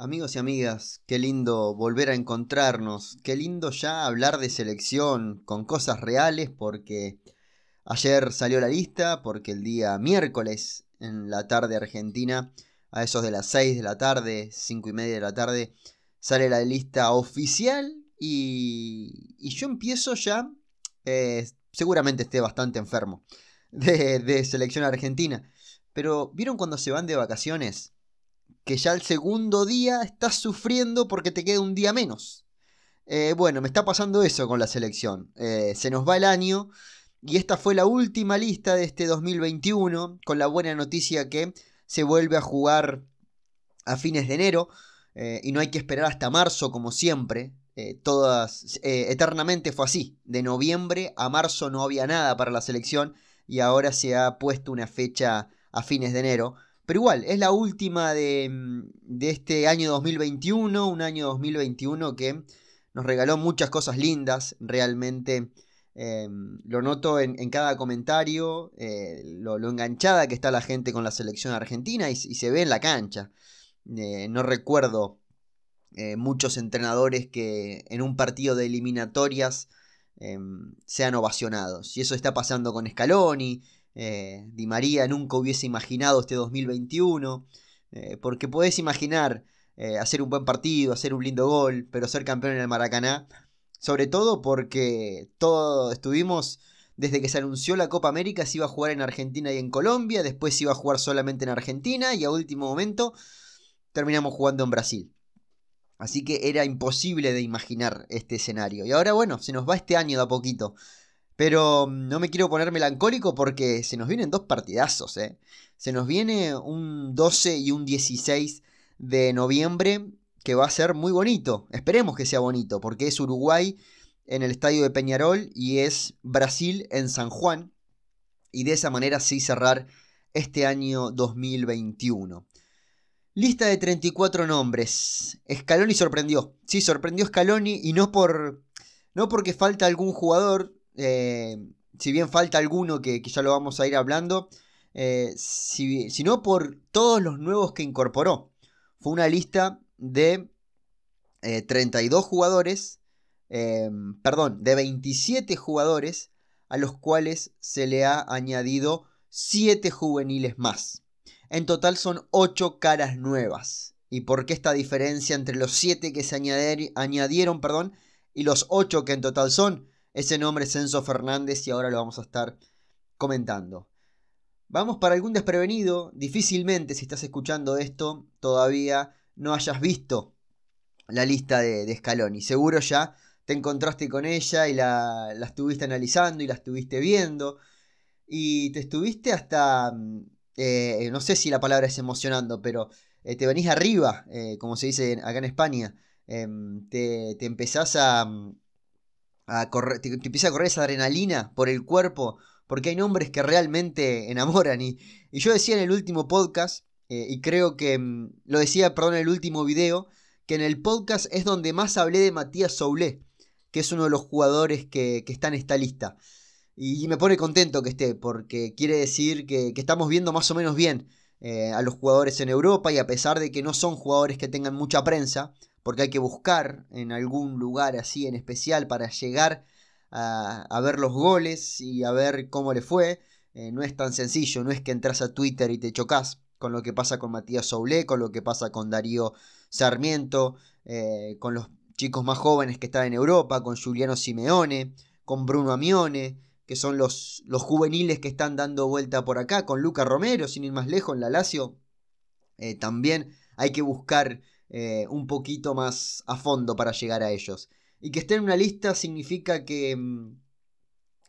Amigos y amigas, qué lindo volver a encontrarnos, qué lindo ya hablar de selección con cosas reales porque ayer salió la lista, porque el día miércoles en la tarde argentina, a esos de las 6 de la tarde, 5 y media de la tarde, sale la lista oficial y, y yo empiezo ya, eh, seguramente esté bastante enfermo, de selección argentina, pero ¿vieron cuando se van de vacaciones? que ya el segundo día estás sufriendo porque te queda un día menos. Eh, bueno, me está pasando eso con la selección. Eh, se nos va el año y esta fue la última lista de este 2021 con la buena noticia que se vuelve a jugar a fines de enero eh, y no hay que esperar hasta marzo como siempre. todas, eternamente fue así. De noviembre a marzo no había nada para la selección y ahora se ha puesto una fecha a fines de enero pero igual, es la última de, mm, este año 2021, un año 2021 que nos regaló muchas cosas lindas, realmente. Em, lo noto en, cada comentario, eh, lo, enganchada que está la gente con la selección argentina y, se ve en la cancha. Eh, no recuerdo eh, muchos entrenadores que en un partido de eliminatorias em, sean ovacionados. Y eso está pasando con Scaloni, eh, Di María nunca hubiese imaginado este 2021, eh, porque podés imaginar eh, hacer un buen partido, hacer un lindo gol, pero ser campeón en el Maracaná, sobre todo porque todos estuvimos desde que se anunció la Copa América se iba a jugar en Argentina y en Colombia, después se iba a jugar solamente en Argentina y a último momento terminamos jugando en Brasil. Así que era imposible de imaginar este escenario. Y ahora bueno, se nos va este año de a poquito. Pero mm, no me quiero poner melancólico porque se nos vienen dos partidazos. ¿eh? Se nos viene un 12 y un 16 de noviembre que va a ser muy bonito. Esperemos que sea bonito porque es Uruguay en el estadio de Peñarol y es Brasil en San Juan. Y de esa manera sí cerrar este año 2021. Lista de 34 nombres. Scaloni sorprendió. Sí, sorprendió Scaloni y no por no porque falta algún jugador, eh, si bien falta alguno que, ya lo vamos a ir hablando, eh, si, sino por todos los nuevos que incorporó. Fue una lista de 32 eh, jugadores, em, perdón, de 27 jugadores a los cuales se le ha añadido 7 juveniles más. En total son 8 caras nuevas. ¿Y por qué esta diferencia entre los 7 que se añadieron perdón, y los 8 que en total son? Ese nombre es Fernández y ahora lo vamos a estar comentando. Vamos para algún desprevenido. Difícilmente, si estás escuchando esto, todavía no hayas visto la lista de, escalón. Scaloni. Seguro ya te encontraste con ella y la, la, estuviste analizando y la estuviste viendo. Y te estuviste hasta, mm, eh, no sé si la palabra es emocionando, pero eh, te venís arriba, eh, como se dice acá en España. Em, te, te, empezás a, mm, te, empieza a correr esa adrenalina por el cuerpo, porque hay nombres que realmente enamoran. Y, yo decía en el último podcast, eh, y creo que mm, lo decía, perdón, en el último video, que en el podcast es donde más hablé de Matías Soulé, que es uno de los jugadores que, está en esta lista. Y, me pone contento que esté, porque quiere decir que, estamos viendo más o menos bien eh, a los jugadores en Europa y a pesar de que no son jugadores que tengan mucha prensa, porque hay que buscar en algún lugar así en especial para llegar a, ver los goles y a ver cómo le fue. Eh, no es tan sencillo, no es que entras a Twitter y te chocas con lo que pasa con Matías Soule, con lo que pasa con Darío Sarmiento, eh, con los chicos más jóvenes que están en Europa, con Juliano Simeone, con Bruno Amione, que son los, los juveniles que están dando vuelta por acá, con Luca Romero, sin ir más lejos, en la Lazio. Eh, también hay que buscar eh, un poquito más a fondo para llegar a ellos. Y que estén en una lista significa que mm,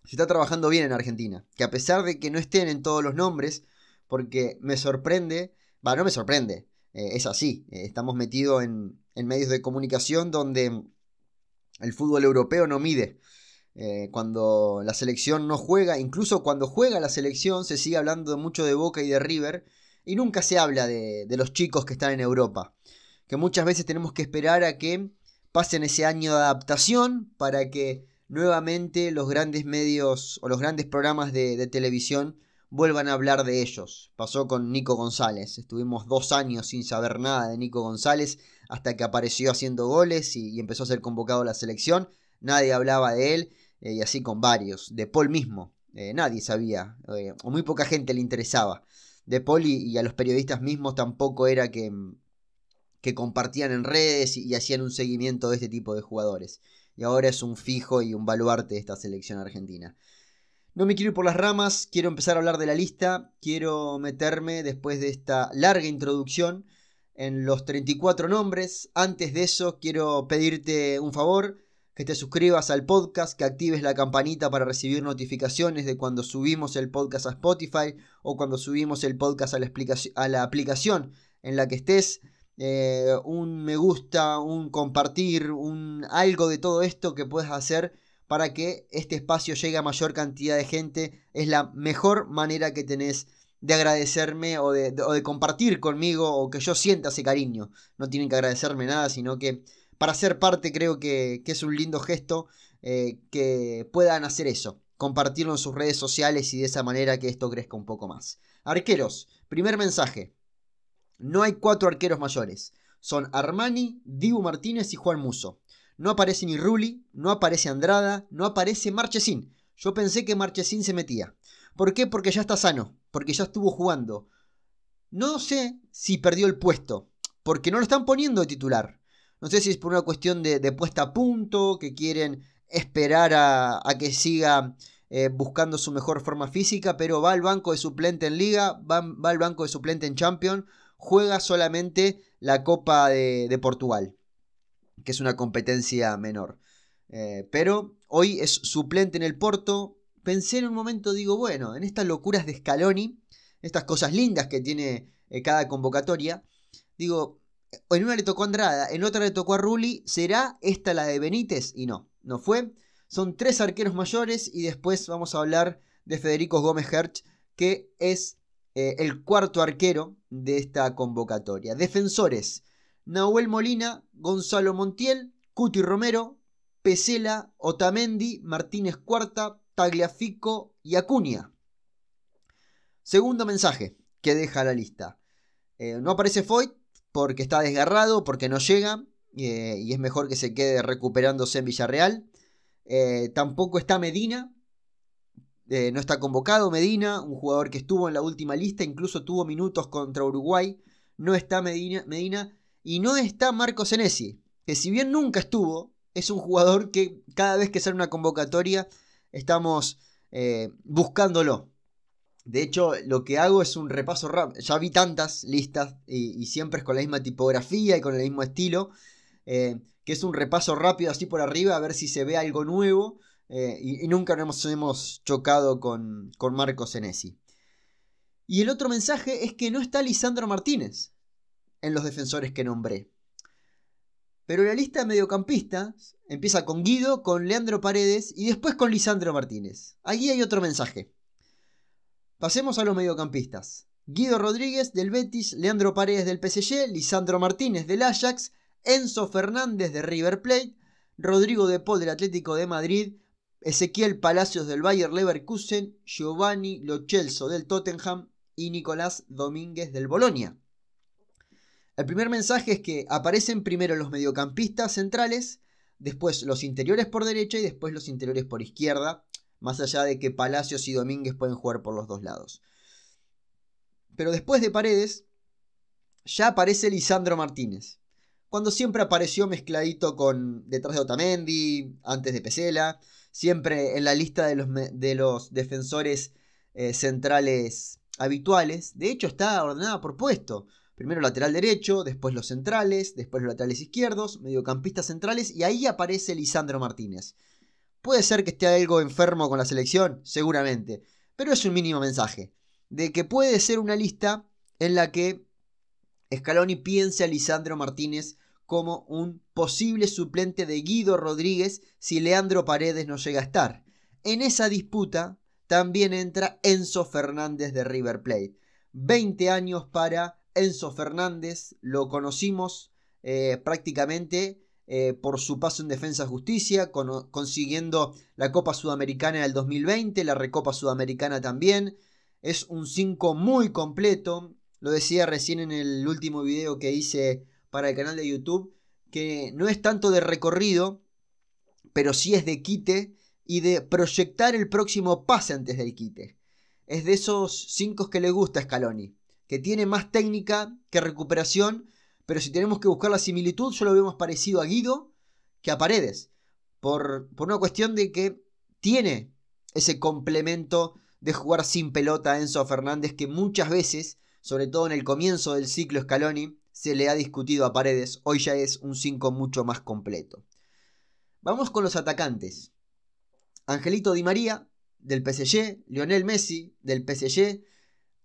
se está trabajando bien en Argentina. Que a pesar de que no estén en todos los nombres, porque me sorprende, va, no me sorprende, eh, es así, eh, estamos metidos en, medios de comunicación donde el fútbol europeo no mide. cuando la selección no juega, incluso cuando juega la selección, se sigue hablando mucho de Boca y de River y nunca se habla de los chicos que están en Europa que muchas veces tenemos que esperar a que pasen ese año de adaptación para que nuevamente los grandes medios o los grandes programas de, televisión vuelvan a hablar de ellos. Pasó con Nico González, estuvimos dos años sin saber nada de Nico González hasta que apareció haciendo goles y, empezó a ser convocado a la selección, nadie hablaba de él eh, y así con varios, de Paul mismo, eh, nadie sabía, eh, o muy poca gente le interesaba. De Paul y, a los periodistas mismos tampoco era que, que compartían en redes y, hacían un seguimiento de este tipo de jugadores. Y ahora es un fijo y un baluarte de esta selección argentina. No me quiero ir por las ramas, quiero empezar a hablar de la lista, quiero meterme después de esta larga introducción en los 34 nombres. Antes de eso, quiero pedirte un favor, que te suscribas al podcast, que actives la campanita para recibir notificaciones de cuando subimos el podcast a Spotify o cuando subimos el podcast a la aplicación en la que estés. Eh, un me gusta, un compartir, un algo de todo esto que puedes hacer para que este espacio llegue a mayor cantidad de gente. Es la mejor manera que tenés de agradecerme o de, compartir conmigo o que yo sienta ese cariño. No tienen que agradecerme nada, sino que para ser parte creo que, es un lindo gesto eh, que puedan hacer eso, compartirlo en sus redes sociales y de esa manera que esto crezca un poco más. Arqueros, primer mensaje, no hay cuatro arqueros mayores. Son Armani, Dibu Martínez y Juan Muso. No aparece ni Rulli, no aparece Andrada, no aparece Marchesín. Yo pensé que Marchesín se metía. ¿Por qué? Porque ya está sano, porque ya estuvo jugando. No sé si perdió el puesto, porque no lo están poniendo de titular. No sé si es por una cuestión de, puesta a punto, que quieren esperar a, que siga eh, buscando su mejor forma física, pero va al banco de suplente en liga, va, al banco de suplente en Champions juega solamente la Copa de, Portugal, que es una competencia menor. Eh, pero hoy es suplente en el Porto. Pensé en un momento, digo, bueno, en estas locuras de Scaloni, estas cosas lindas que tiene eh, cada convocatoria, digo, en una le tocó a Andrada, en otra le tocó a Rulli, ¿será esta la de Benítez? Y no, no fue. Son tres arqueros mayores y después vamos a hablar de Federico Gómez hertz que es eh, el cuarto arquero de esta convocatoria. Defensores, Nahuel Molina, Gonzalo Montiel, Cuti Romero, Pesela, Otamendi, Martínez Cuarta, Tagliafico y Acuña. Segundo mensaje que deja la lista. Eh, no aparece Foyt porque está desgarrado, porque no llega eh, y es mejor que se quede recuperándose en Villarreal. tampoco está Medina eh, no está convocado Medina, un jugador que estuvo en la última lista, incluso tuvo minutos contra Uruguay. No está Medina, y no está Marco Senesi, que si bien nunca estuvo, es un jugador que cada vez que sale una convocatoria estamos eh, buscándolo. De hecho, lo que hago es un repaso rápido. Ya vi tantas listas y, siempre es con la misma tipografía y con el mismo estilo. Eh, que es un repaso rápido así por arriba a ver si se ve algo nuevo. Eh, y, nunca nos hemos chocado con, con Marcos Senesi. Y el otro mensaje es que no está Lisandro Martínez en los defensores que nombré. Pero la lista de mediocampistas empieza con Guido, con Leandro Paredes y después con Lisandro Martínez. Allí hay otro mensaje. Pasemos a los mediocampistas. Guido Rodríguez del Betis, Leandro Paredes del PSG, Lisandro Martínez del Ajax, Enzo Fernández de River Plate, Rodrigo de Paul del Atlético de Madrid, Ezequiel Palacios del Bayer Leverkusen, Giovanni Lochelso del Tottenham y Nicolás Domínguez del Bolonia. El primer mensaje es que aparecen primero los mediocampistas centrales, después los interiores por derecha y después los interiores por izquierda, más allá de que Palacios y Domínguez pueden jugar por los dos lados. Pero después de Paredes, ya aparece Lisandro Martínez, cuando siempre apareció mezcladito con detrás de Otamendi, antes de Pesela, siempre en la lista de los, defensores eh, centrales habituales. De hecho, está ordenada por puesto. Primero lateral derecho, después los centrales, después los laterales izquierdos, mediocampistas centrales y ahí aparece Lisandro Martínez. Puede ser que esté algo enfermo con la selección, seguramente, pero es un mínimo mensaje de que puede ser una lista en la que Scaloni piense a Lisandro Martínez como un posible suplente de Guido Rodríguez si Leandro Paredes no llega a estar. En esa disputa también entra Enzo Fernández de River Plate. 20 años para Enzo Fernández, lo conocimos eh, prácticamente eh, por su paso en Defensa Justicia, consiguiendo la Copa Sudamericana del 2020, la Recopa Sudamericana también. Es un 5 muy completo, lo decía recién en el último video que hice para el canal de YouTube, que no es tanto de recorrido, pero sí es de quite y de proyectar el próximo pase antes del quite. Es de esos cinco que le gusta a Scaloni, que tiene más técnica que recuperación, pero si tenemos que buscar la similitud, yo lo veo parecido a Guido que a Paredes, por, por una cuestión de que tiene ese complemento de jugar sin pelota a Enzo Fernández que muchas veces, sobre todo en el comienzo del ciclo Scaloni, se le ha discutido a Paredes, hoy ya es un 5 mucho más completo. Vamos con los atacantes. Angelito Di María, del PSG, Lionel Messi, del PSG,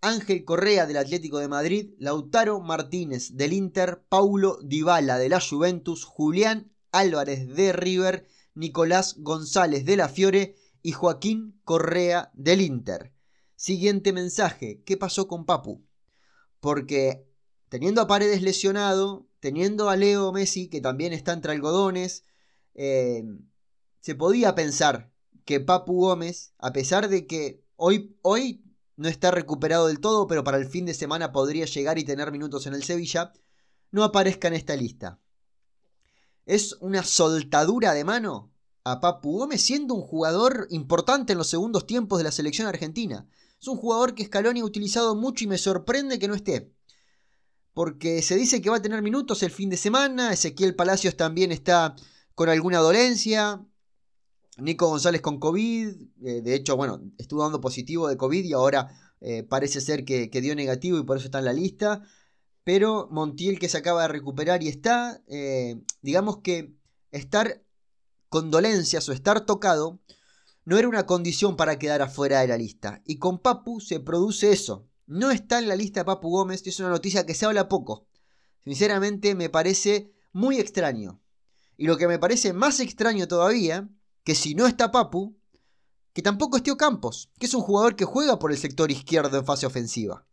Ángel Correa, del Atlético de Madrid, Lautaro Martínez, del Inter, Paulo Dybala, de la Juventus, Julián Álvarez, de River, Nicolás González, de la Fiore y Joaquín Correa, del Inter. Siguiente mensaje, ¿qué pasó con Papu? Porque teniendo a Paredes lesionado, teniendo a Leo Messi, que también está entre algodones, eh, se podía pensar que Papu Gómez, a pesar de que hoy, hoy no está recuperado del todo, pero para el fin de semana podría llegar y tener minutos en el Sevilla, no aparezca en esta lista. Es una soltadura de mano a Papu Gómez siendo un jugador importante en los segundos tiempos de la selección argentina. Es un jugador que Scaloni ha utilizado mucho y me sorprende que no esté porque se dice que va a tener minutos el fin de semana, Ezequiel Palacios también está con alguna dolencia, Nico González con COVID, eh, de hecho, bueno, estuvo dando positivo de COVID y ahora eh, parece ser que, dio negativo y por eso está en la lista, pero Montiel que se acaba de recuperar y está, eh, digamos que estar con dolencias o estar tocado no era una condición para quedar afuera de la lista, y con Papu se produce eso, no está en la lista Papu Gómez y es una noticia que se habla poco. Sinceramente me parece muy extraño. Y lo que me parece más extraño todavía, que si no está Papu, que tampoco esté Ocampos... que es un jugador que juega por el sector izquierdo en fase ofensiva.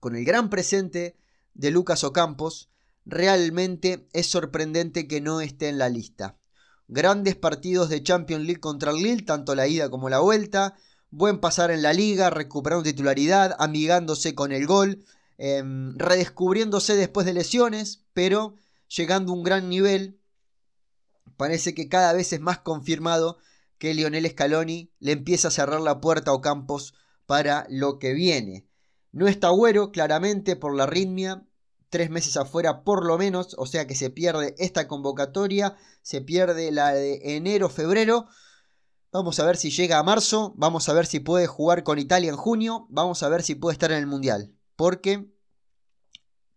Con el gran presente de Lucas Ocampos, realmente es sorprendente que no esté en la lista. Grandes partidos de Champions League contra el Lille, tanto la ida como la vuelta, buen pasar en la liga, recuperando titularidad, amigándose con el gol, em, redescubriéndose después de lesiones, pero llegando a un gran nivel. Parece que cada vez es más confirmado que Lionel Scaloni le empieza a cerrar la puerta a Ocampos para lo que viene. No está Güero, claramente, por la arritmia, tres meses afuera por lo menos, o sea que se pierde esta convocatoria, se pierde la de enero, febrero, Vamos a ver si llega a marzo, vamos a ver si puede jugar con Italia en junio, vamos a ver si puede estar en el Mundial. Porque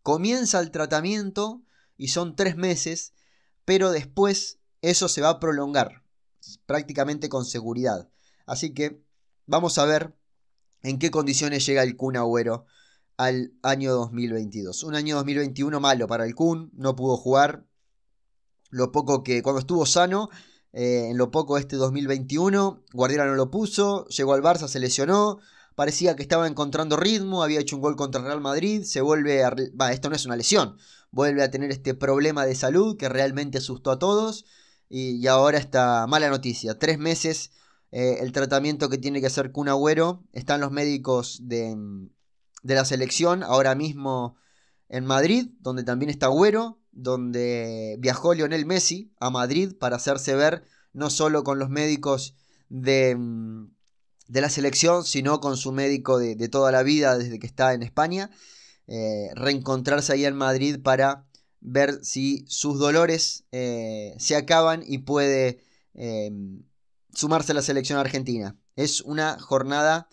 comienza el tratamiento y son tres meses, pero después eso se va a prolongar, prácticamente con seguridad. Así que vamos a ver en qué condiciones llega el Kun Agüero al año 2022. Un año 2021 malo para el Kun, no pudo jugar. Lo poco que cuando estuvo sano eh, en lo poco este 2021. Guardiola no lo puso, llegó al Barça, se lesionó. Parecía que estaba encontrando ritmo, había hecho un gol contra Real Madrid, se vuelve a... esto no es una lesión, vuelve a tener este problema de salud que realmente asustó a todos. Y, ahora está mala noticia, tres meses eh, el tratamiento que tiene que hacer Kun Agüero. Están los médicos de, de la selección ahora mismo en Madrid, donde también está Agüero donde viajó Lionel Messi a Madrid para hacerse ver no solo con los médicos de, mm, la selección, sino con su médico de, toda la vida desde que está en España, eh, reencontrarse ahí en Madrid para ver si sus dolores eh, se acaban y puede eh, sumarse a la selección argentina. Es una jornada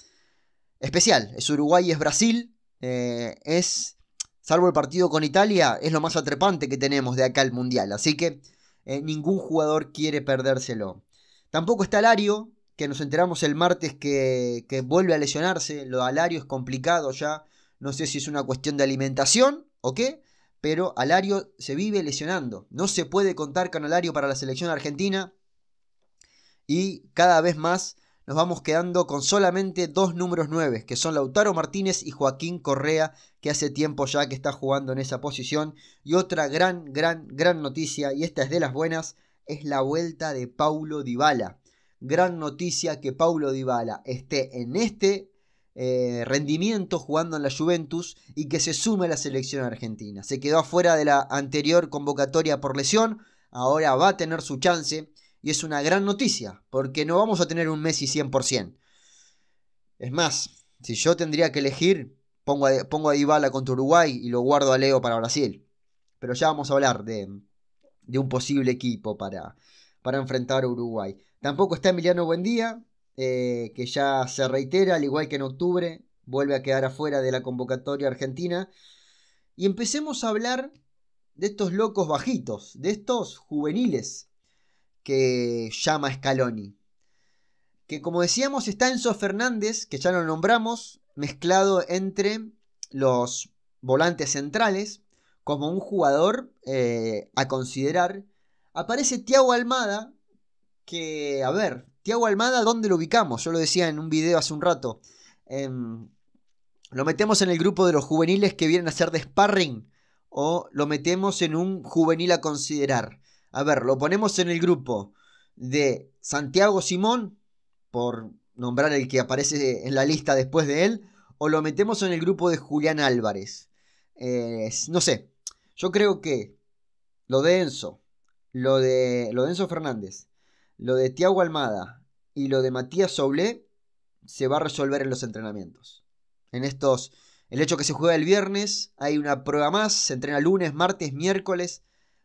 especial, es Uruguay, es Brasil, es salvo el partido con Italia, es lo más atrepante que tenemos de acá al Mundial. Así que eh, ningún jugador quiere perdérselo. Tampoco está Alario, que nos enteramos el martes que, que vuelve a lesionarse. Lo de Alario es complicado ya. No sé si es una cuestión de alimentación o qué, pero Alario se vive lesionando. No se puede contar con Alario para la selección argentina. Y cada vez más nos vamos quedando con solamente dos números nueve, que son Lautaro Martínez y Joaquín Correa, que hace tiempo ya que está jugando en esa posición. Y otra gran, gran, gran noticia, y esta es de las buenas, es la vuelta de Paulo Dybala. Gran noticia que Paulo Dybala esté en este eh, rendimiento jugando en la Juventus y que se sume a la selección argentina. Se quedó afuera de la anterior convocatoria por lesión, ahora va a tener su chance y es una gran noticia, porque no vamos a tener un Messi 100%. Es más, si yo tendría que elegir, pongo a, pongo a contra Uruguay y lo guardo a Leo para Brasil. Pero ya vamos a hablar de, un posible equipo para, para enfrentar a Uruguay. Tampoco está Emiliano Buendía, eh, que ya se reitera, al igual que en octubre, vuelve a quedar afuera de la convocatoria argentina. Y empecemos a hablar de estos locos bajitos, de estos juveniles que llama Scaloni. Que como decíamos está Enzo Fernández, que ya lo nombramos, mezclado entre los volantes centrales, como un jugador eh, a considerar. Aparece Tiago Almada, que, a ver, Tiago Almada, ¿dónde lo ubicamos? Yo lo decía en un video hace un rato. Em, lo metemos en el grupo de los juveniles que vienen a hacer de sparring o lo metemos en un juvenil a considerar. A ver, lo ponemos en el grupo de Santiago Simón, por nombrar el que aparece en la lista después de él, o lo metemos en el grupo de Julián Álvarez. no sé, yo creo que lo de Enzo, lo de, lo Enzo Fernández, lo de Tiago Almada y lo de Matías Soblé se va a resolver en los entrenamientos. En estos, el hecho que se juega el viernes, hay una prueba más, se entrena lunes, martes, miércoles,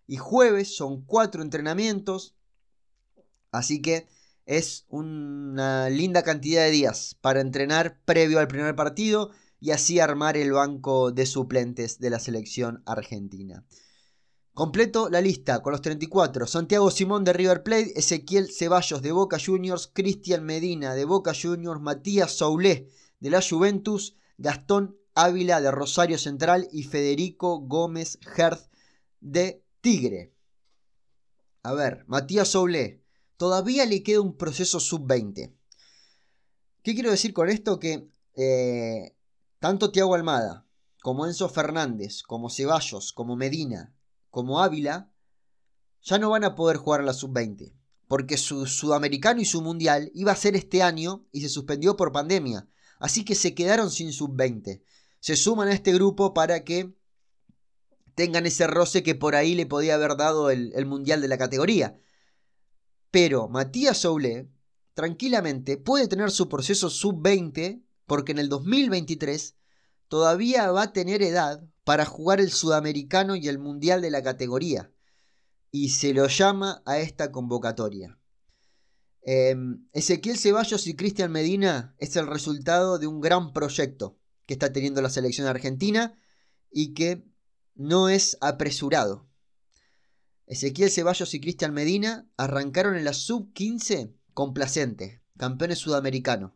y jueves. Son cuatro entrenamientos. Así que es una linda cantidad de días para entrenar previo al primer partido y así armar el banco de suplentes de la selección argentina. Completo la lista con los 34. Santiago Simón de River Plate, Ezequiel Ceballos de Boca Juniors, Cristian Medina de Boca Juniors, Matías Saulé de la Juventus, Gastón Ávila de Rosario Central y Federico Gómez Herz de Tigre. A ver, Matías Oblé. Todavía le queda un proceso sub-20. ¿Qué quiero decir con esto? Que eh, tanto Tiago Almada, como Enzo Fernández, como Ceballos, como Medina, como Ávila, ya no van a poder jugar la sub-20. Porque su sudamericano y su mundial iba a ser este año y se suspendió por pandemia. Así que se quedaron sin sub-20. Se suman a este grupo para que tengan ese roce que por ahí le podía haber dado el, mundial de la categoría. Pero Matías Oulé, tranquilamente, puede tener su proceso sub-20 porque en el 2023 todavía va a tener edad para jugar el sudamericano y el mundial de la categoría. Y se lo llama a esta convocatoria. Em, Ezequiel Ceballos y Cristian Medina es el resultado de un gran proyecto que está teniendo la selección argentina y que no es apresurado. Ezequiel Ceballos y Cristian Medina arrancaron en la sub-15 complacentes campeones sudamericanos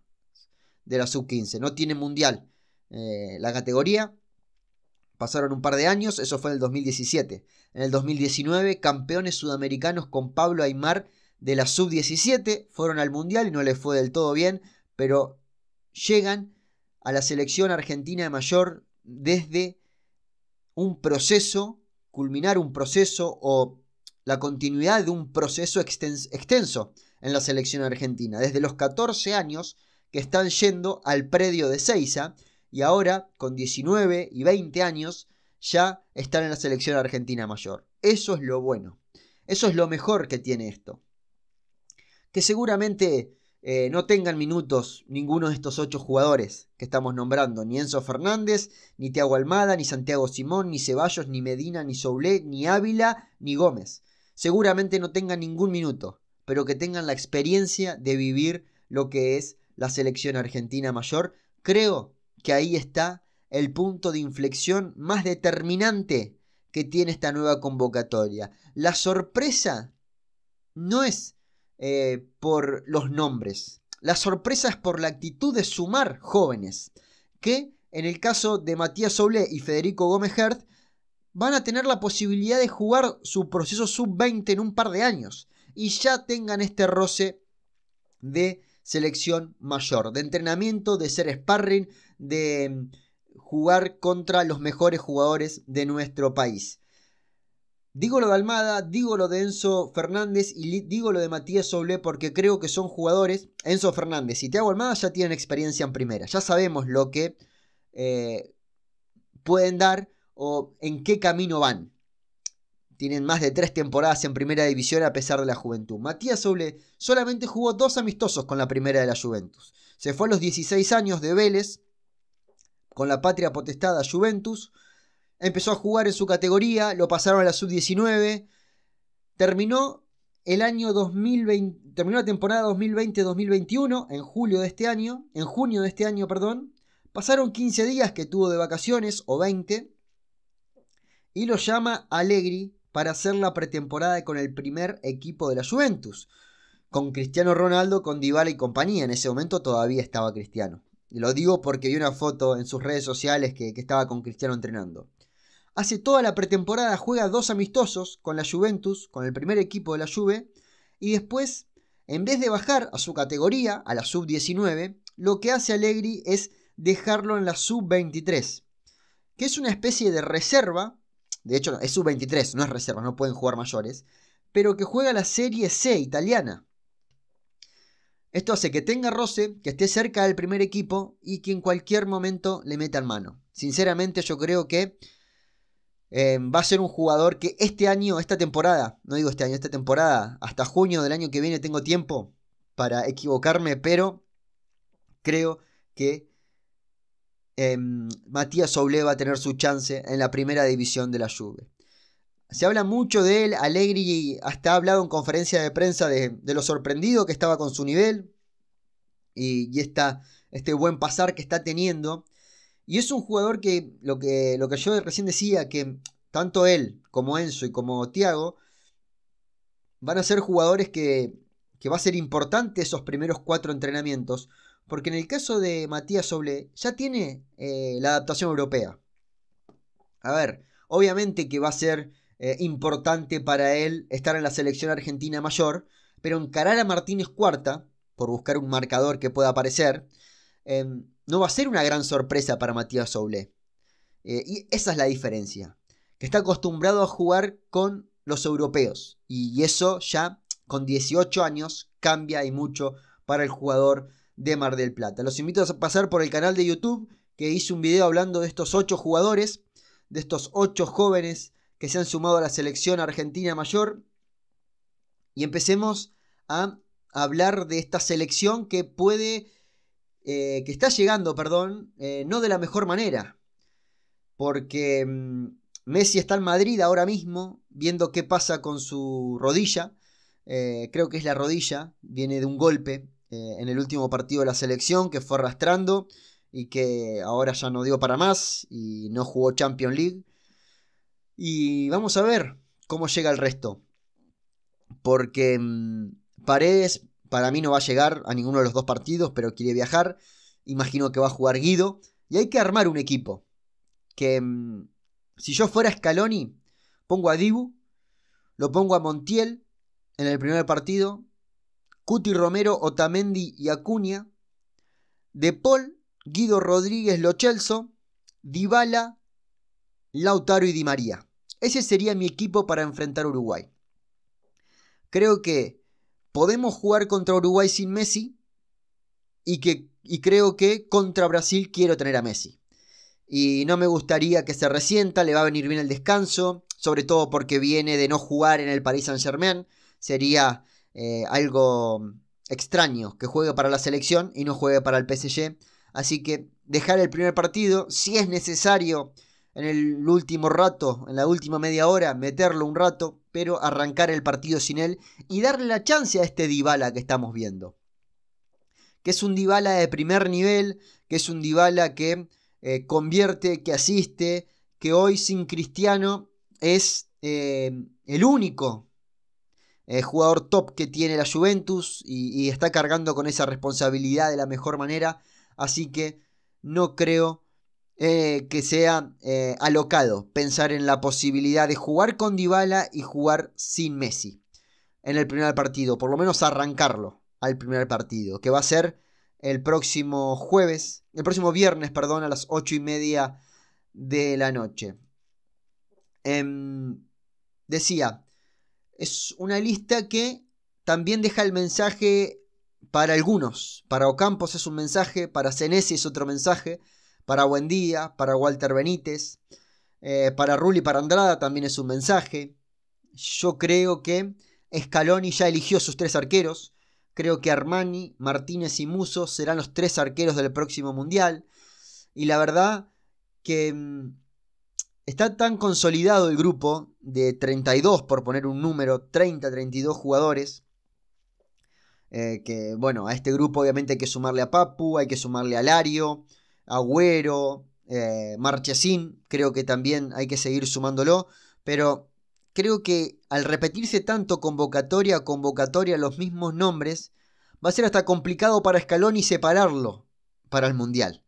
de la sub-15. No tiene mundial eh, la categoría. Pasaron un par de años, eso fue en el 2017. En el 2019, campeones sudamericanos con Pablo Aymar de la sub-17 fueron al mundial y no les fue del todo bien, pero llegan a la selección argentina de mayor desde un proceso, culminar un proceso o la continuidad de un proceso extenso en la selección argentina, desde los 14 años que están yendo al predio de Seiza y ahora con 19 y 20 años ya están en la selección argentina mayor. Eso es lo bueno, eso es lo mejor que tiene esto. Que seguramente eh, no tengan minutos ninguno de estos ocho jugadores que estamos nombrando, ni Enzo Fernández, ni Tiago Almada, ni Santiago Simón, ni Ceballos, ni Medina, ni Soule, ni Ávila, ni Gómez. Seguramente no tengan ningún minuto, pero que tengan la experiencia de vivir lo que es la selección argentina mayor. Creo que ahí está el punto de inflexión más determinante que tiene esta nueva convocatoria. La sorpresa no es eh, por los nombres. La sorpresa es por la actitud de sumar jóvenes, que en el caso de Matías Soule y Federico Gómez Hertz, van a tener la posibilidad de jugar su proceso sub-20 en un par de años y ya tengan este roce de selección mayor, de entrenamiento, de ser sparring, de mm, jugar contra los mejores jugadores de nuestro país. Digo lo de Almada, digo lo de Enzo Fernández y digo lo de Matías Soble porque creo que son jugadores. Enzo Fernández y Thiago Almada ya tienen experiencia en primera. Ya sabemos lo que eh, pueden dar o en qué camino van. Tienen más de tres temporadas en primera división a pesar de la juventud. Matías Soble solamente jugó dos amistosos con la primera de la Juventus. Se fue a los 16 años de Vélez con la patria potestada Juventus empezó a jugar en su categoría, lo pasaron a la sub-19, terminó el año 2020, terminó la temporada 2020-2021 en julio de este año, en junio de este año, perdón. Pasaron 15 días que tuvo de vacaciones o 20 y lo llama Allegri para hacer la pretemporada con el primer equipo de la Juventus, con Cristiano Ronaldo, con Dybala y compañía. En ese momento todavía estaba Cristiano. Lo digo porque vi una foto en sus redes sociales que estaba con Cristiano entrenando hace toda la pretemporada, juega dos amistosos con la Juventus, con el primer equipo de la Juve, y después, en vez de bajar a su categoría, a la sub-19, lo que hace Allegri es dejarlo en la sub-23, que es una especie de reserva, de hecho es sub-23, no es reserva, no pueden jugar mayores, pero que juega la Serie C italiana. Esto hace que tenga roce, que esté cerca del primer equipo y que en cualquier momento le meta en mano. Sinceramente yo creo que eh, va a ser un jugador que este año, esta temporada, no digo este año, esta temporada, hasta junio del año que viene tengo tiempo para equivocarme, pero creo que em, Matías Oble va a tener su chance en la primera división de la Juve. Se habla mucho de él, Alegri hasta ha hablado en conferencia de prensa de, lo sorprendido que estaba con su nivel y, este buen pasar que está teniendo. Y es un jugador que lo, que, lo que yo recién decía, que tanto él como Enzo y como Tiago van a ser jugadores que, que va a ser importante esos primeros cuatro entrenamientos, porque en el caso de Matías Soble ya tiene eh, la adaptación europea. A ver, obviamente que va a ser eh, importante para él estar en la selección argentina mayor, pero encarar a Martínez Cuarta, por buscar un marcador que pueda aparecer, Em, no va a ser una gran sorpresa para Matías Soule. Eh, y esa es la diferencia, que está acostumbrado a jugar con los europeos. Y, y eso ya con 18 años cambia y mucho para el jugador de Mar del Plata. Los invito a pasar por el canal de YouTube que hice un video hablando de estos 8 jugadores, de estos 8 jóvenes que se han sumado a la selección argentina mayor. Y empecemos a hablar de esta selección que puede eh, que está llegando, perdón, eh, no de la mejor manera, porque mm, Messi está en Madrid ahora mismo, viendo qué pasa con su rodilla, eh, creo que es la rodilla, viene de un golpe en el último partido de la selección que fue arrastrando y que ahora ya no dio para más y no jugó Champions League. Y vamos a ver cómo llega el resto, porque mm, Paredes para mí no va a llegar a ninguno de los dos partidos, pero quiere viajar. Imagino que va a jugar Guido. Y hay que armar un equipo. Que mm, si yo fuera Scaloni, pongo a Dibu, lo pongo a Montiel en el primer partido, Cuti Romero, Otamendi y Acuña, De Paul, Guido Rodríguez, Lochelso, dibala Lautaro y Di María. Ese sería mi equipo para enfrentar a Uruguay. Creo que podemos jugar contra Uruguay sin Messi y, que, creo que contra Brasil quiero tener a Messi. Y no me gustaría que se resienta, le va a venir bien el descanso, sobre todo porque viene de no jugar en el Paris Saint Germain. Sería eh, algo extraño que juegue para la selección y no juegue para el PSG. Así que dejar el primer partido, si es necesario, en el último rato, en la última media hora, meterlo un rato, pero arrancar el partido sin él y darle la chance a este Dybala que estamos viendo. Que es un Dybala de primer nivel, que es un Dybala que eh, convierte, que asiste, que hoy sin Cristiano es eh, el único eh, jugador top que tiene la Juventus y está cargando con esa responsabilidad de la mejor manera. Así que no creo eh, que sea eh, alocado pensar en la posibilidad de jugar con Dybala y jugar sin Messi en el primer partido, por lo menos arrancarlo al primer partido, que va a ser el próximo jueves, el próximo viernes, perdón, a las ocho y media de la noche. Em, decía, es una lista que también deja el mensaje para algunos, para Ocampos es un mensaje, para Senesi es otro mensaje, para Buendía, para Walter Benítez, eh, para Rulli, para Andrada también es un mensaje. Yo creo que Scaloni ya eligió sus tres arqueros. Creo que Armani, Martínez y Muso serán los tres arqueros del próximo Mundial. Y la verdad que mm, está tan consolidado el grupo de 32, por poner un número, 30, 32 jugadores. Eh, que bueno, a este grupo obviamente hay que sumarle a Papu, hay que sumarle a Lario, Agüero, eh, Marchesín, creo que también hay que seguir sumándolo, pero creo que al repetirse tanto convocatoria a convocatoria los mismos nombres, va a ser hasta complicado para Scaloni separarlo para el Mundial.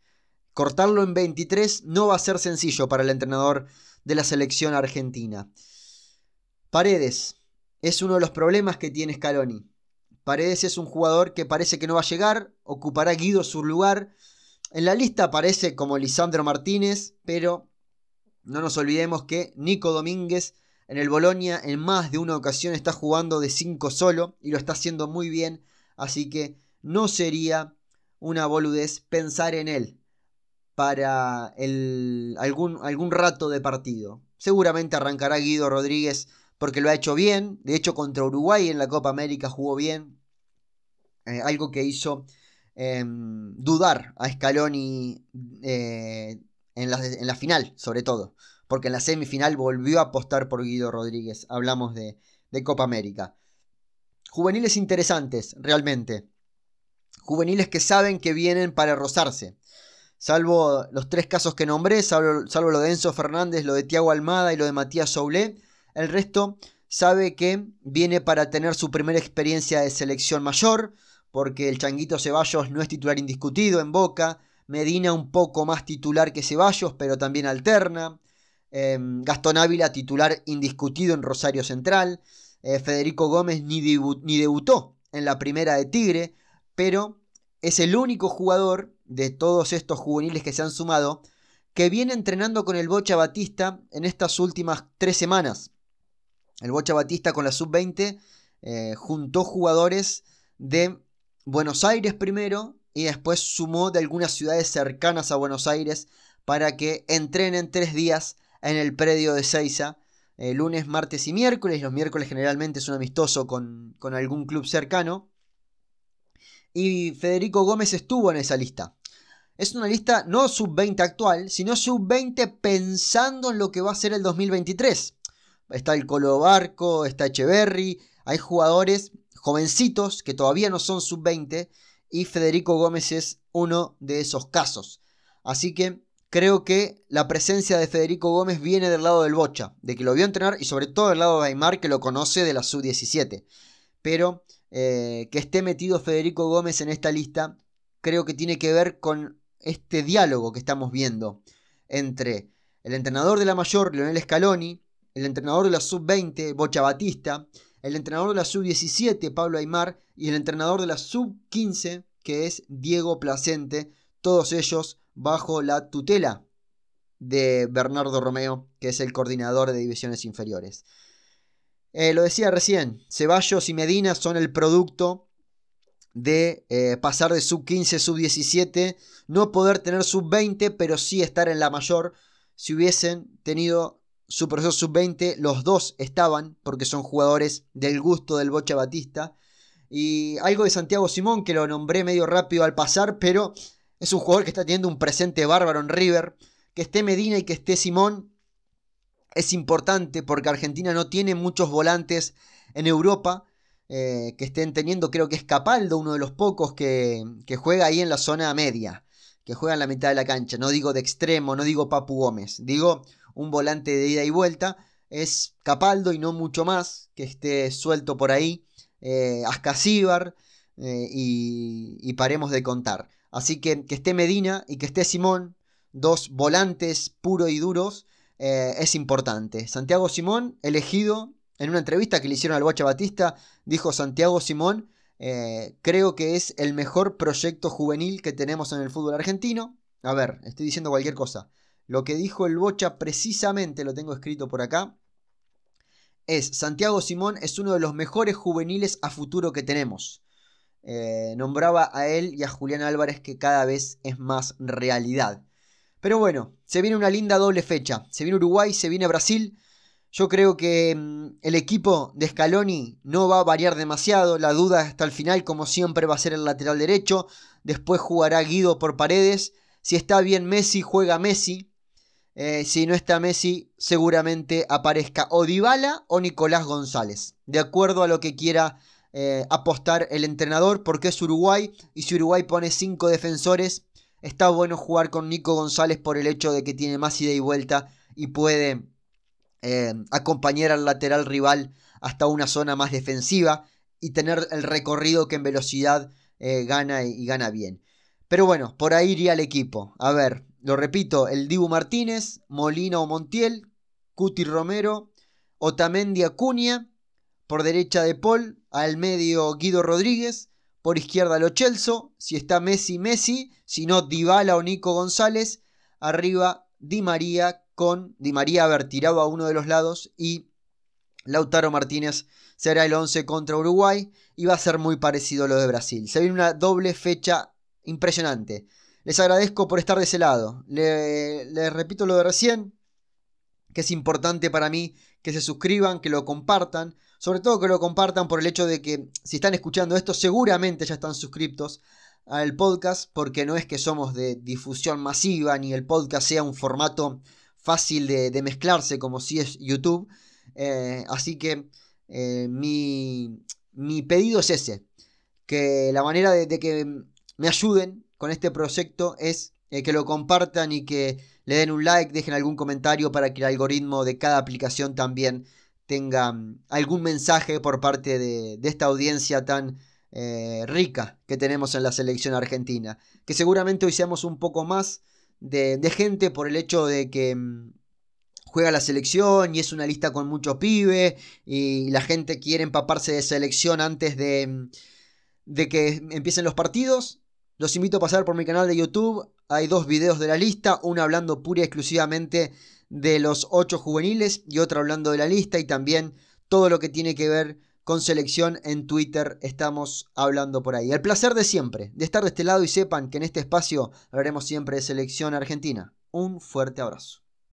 Cortarlo en 23 no va a ser sencillo para el entrenador de la selección argentina. Paredes es uno de los problemas que tiene Scaloni. Paredes es un jugador que parece que no va a llegar, ocupará Guido su lugar, en la lista aparece como Lisandro Martínez, pero no nos olvidemos que Nico Domínguez en el Bolonia en más de una ocasión está jugando de 5 solo y lo está haciendo muy bien, así que no sería una boludez pensar en él para algún, algún rato de partido. Seguramente arrancará Guido Rodríguez porque lo ha hecho bien, de hecho contra Uruguay en la Copa América jugó bien, eh, algo que hizo Em, dudar a Scaloni eh, en, la, final, sobre todo. Porque en la semifinal volvió a apostar por Guido Rodríguez. Hablamos de, Copa América. Juveniles interesantes, realmente. Juveniles que saben que vienen para rozarse. Salvo los tres casos que nombré, salvo, lo de Enzo Fernández, lo de Tiago Almada y lo de Matías Soulé, el resto sabe que viene para tener su primera experiencia de selección mayor, porque el Changuito Ceballos no es titular indiscutido en Boca, Medina un poco más titular que Ceballos, pero también alterna, em, Gastón Ávila titular indiscutido en Rosario Central, eh, Federico Gómez ni, ni debutó en la primera de Tigre, pero es el único jugador de todos estos juveniles que se han sumado que viene entrenando con el Bocha Batista en estas últimas tres semanas. El Bocha Batista con la sub-20 eh, juntó jugadores de Buenos Aires primero y después sumó de algunas ciudades cercanas a Buenos Aires para que entrenen tres días en el predio de Seiza, eh, lunes, martes y miércoles. Los miércoles generalmente es un amistoso con, con algún club cercano. Y Federico Gómez estuvo en esa lista. Es una lista no sub-20 actual, sino sub-20 pensando en lo que va a ser el 2023. Está el Colo Barco, está Echeverry, hay jugadores jovencitos que todavía no son sub-20 y Federico Gómez es uno de esos casos. Así que creo que la presencia de Federico Gómez viene del lado del Bocha, de que lo vio entrenar y sobre todo del lado de Aymar que lo conoce de la sub-17. Pero eh, que esté metido Federico Gómez en esta lista creo que tiene que ver con este diálogo que estamos viendo entre el entrenador de la mayor, Leonel Scaloni, el entrenador de la sub-20, Bocha Batista, el entrenador de la sub-17, Pablo Aymar, y el entrenador de la sub-15, que es Diego Placente, todos ellos bajo la tutela de Bernardo Romeo, que es el coordinador de divisiones inferiores. Eh, lo decía recién, Ceballos y Medina son el producto de eh, pasar de sub 15, sub 17, no poder tener sub 20, pero sí estar en la mayor. Si hubiesen tenido Super proceso sub-20, los dos estaban, porque son jugadores del gusto del Bocha Batista. Y algo de Santiago Simón, que lo nombré medio rápido al pasar, pero es un jugador que está teniendo un presente bárbaro en River. Que esté Medina y que esté Simón es importante porque Argentina no tiene muchos volantes en Europa. Eh, que estén teniendo, creo que es Capaldo, uno de los pocos que, que juega ahí en la zona media, que juega en la mitad de la cancha. No digo de extremo, no digo Papu Gómez, digo un volante de ida y vuelta. Es Capaldo y no mucho más que esté suelto por ahí. Eh, eh y, paremos de contar. Así que que esté Medina y que esté Simón, dos volantes puros y duros, eh, es importante. Santiago Simón, elegido en una entrevista que le hicieron al Guacha Batista, dijo Santiago Simón, eh, creo que es el mejor proyecto juvenil que tenemos en el fútbol argentino. A ver, estoy diciendo cualquier cosa. Lo que dijo el Bocha precisamente, lo tengo escrito por acá, es Santiago Simón es uno de los mejores juveniles a futuro que tenemos. Eh, nombraba a él y a Julián Álvarez que cada vez es más realidad. Pero bueno, se viene una linda doble fecha. Se viene Uruguay, se viene Brasil. Yo creo que mm, el equipo de Scaloni no va a variar demasiado. La duda hasta el final, como siempre, va a ser el lateral derecho. Después jugará Guido por paredes. Si está bien Messi, juega Messi. Eh, si no está Messi, seguramente aparezca o o Nicolás González, de acuerdo a lo que quiera eh, apostar el entrenador, porque es Uruguay y si Uruguay pone cinco defensores, está bueno jugar con Nico González por el hecho de que tiene más ida y vuelta y puede eh, acompañar al lateral rival hasta una zona más defensiva y tener el recorrido que en velocidad gana y gana bien. Pero bueno, por ahí iría el equipo. A ver, lo repito, el Dibu Martínez, Molina o Montiel, Cuti Romero, Otamendi Acuña, por derecha de Paul, al medio Guido Rodríguez, por izquierda Lo Chelso, si está Messi, Messi, si no Dybala o Nico González, arriba Di María con Di María haber tirado a uno de los lados y Lautaro Martínez será el 11 contra Uruguay y va a ser muy parecido a lo de Brasil. Se viene una doble fecha impresionante. Les agradezco por estar de ese lado. Les, repito lo de recién, que es importante para mí que se suscriban, que lo compartan, sobre todo que lo compartan por el hecho de que si están escuchando esto seguramente ya están suscriptos al podcast, porque no es que somos de difusión masiva ni el podcast sea un formato fácil de, mezclarse como si es YouTube. Eh, así que eh, mi, mi, pedido es ese, que la manera de que me ayuden con este proyecto es eh, que lo compartan y que le den un like, dejen algún comentario para que el algoritmo de cada aplicación también tenga mm, algún mensaje por parte de, esta audiencia tan eh, rica que tenemos en la selección argentina. Que seguramente hoy seamos un poco más de, gente por el hecho de que mm, juega la selección y es una lista con mucho pibe y la gente quiere empaparse de selección antes de mm, que empiecen los partidos los invito a pasar por mi canal de YouTube. Hay dos videos de la lista, uno hablando pura y exclusivamente de los ocho juveniles y otro hablando de la lista y también todo lo que tiene que ver con selección en Twitter. Estamos hablando por ahí. El placer de siempre, de estar de este lado y sepan que en este espacio hablaremos siempre de selección argentina. Un fuerte abrazo.